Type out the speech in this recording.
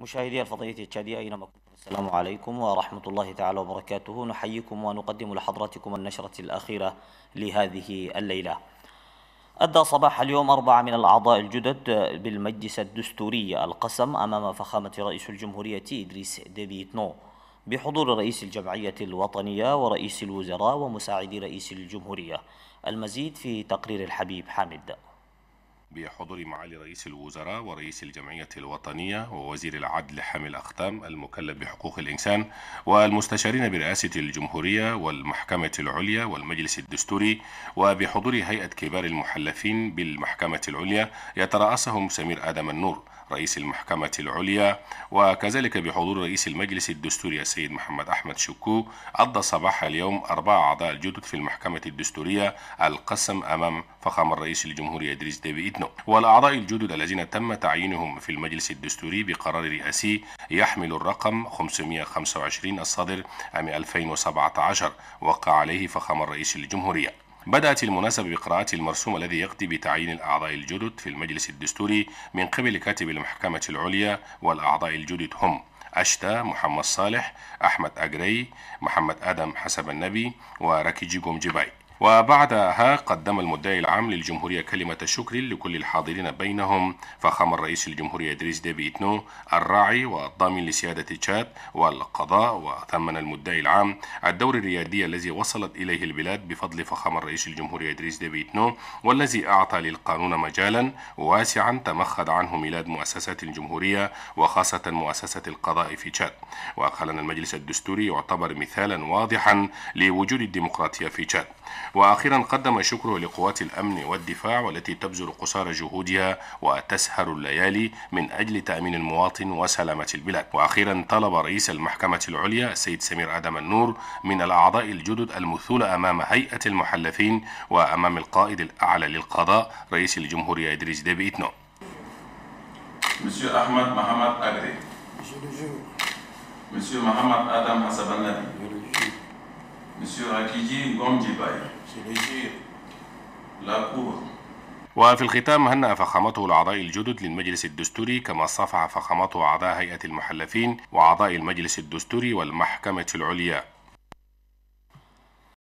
مشاهدي الفضائية التشادية أينما كنتم السلام عليكم ورحمة الله تعالى وبركاته نحييكم ونقدم لحضراتكم النشرة الأخيرة لهذه الليلة أدى صباح اليوم أربعة من الأعضاء الجدد بالمجلس الدستوري القسم أمام فخامة رئيس الجمهورية إدريس ديبيتنو بحضور رئيس الجمعية الوطنية ورئيس الوزراء ومساعد رئيس الجمهورية المزيد في تقرير الحبيب حامد بحضور معالي رئيس الوزراء ورئيس الجمعية الوطنية ووزير العدل حامل أختام المكلف بحقوق الإنسان والمستشارين برئاسة الجمهورية والمحكمة العليا والمجلس الدستوري وبحضور هيئة كبار المحلفين بالمحكمة العليا يترأسهم سمير آدم النور رئيس المحكمة العليا وكذلك بحضور رئيس المجلس الدستوري السيد محمد أحمد شكو أضى صباح اليوم أربعة أعضاء جدد في المحكمة الدستورية القسم أمام فخام الرئيس الجمهوري إدريس ديبي ابنه والأعضاء الجدد الذين تم تعيينهم في المجلس الدستوري بقرار رئاسي يحمل الرقم 525 الصادر عام 2017 وقع عليه فخام الرئيس الجمهورية بدأت المناسبة بقراءة المرسوم الذي يقضي بتعيين الأعضاء الجدد في المجلس الدستوري من قبل كاتب المحكمة العليا والأعضاء الجدد هم أشتا محمد صالح أحمد أجري محمد آدم حسب النبي وركيجي جمجباي وبعدها قدم المدعي العام للجمهورية كلمة شكر لكل الحاضرين بينهم فخام الرئيس الجمهورية إدريس ديبي إتنو الراعي والضامن لسيادة تشاد والقضاء وثمن المدعي العام الدور الريادي الذي وصلت إليه البلاد بفضل فخام الرئيس الجمهورية إدريس ديبي إتنو والذي أعطى للقانون مجالا واسعا تمخض عنه ميلاد مؤسسات الجمهورية وخاصة مؤسسة القضاء في تشاد وخلنا المجلس الدستوري يعتبر مثالا واضحا لوجود الديمقراطية في تشاد وأخيرا قدم شكره لقوات الأمن والدفاع والتي تبذل قصارى جهودها وتسهر الليالي من أجل تأمين المواطن وسلامة البلاد وأخيرا طلب رئيس المحكمة العليا السيد سمير آدم النور من الأعضاء الجدد المثول أمام هيئة المحلفين وأمام القائد الأعلى للقضاء رئيس الجمهورية إدريس ديبي إتنو Monsieur Ahmad Mohamed Agri. Monsieur Mohamed Adam Hassabanadi. Monsieur Akiji La Cour. وفي الختام هنأ فخامته الأعضاء الجدد للمجلس الدستوري كما صافح فخامته أعضاء هيئة المحلفين وأعضاء المجلس الدستوري والمحكمة العليا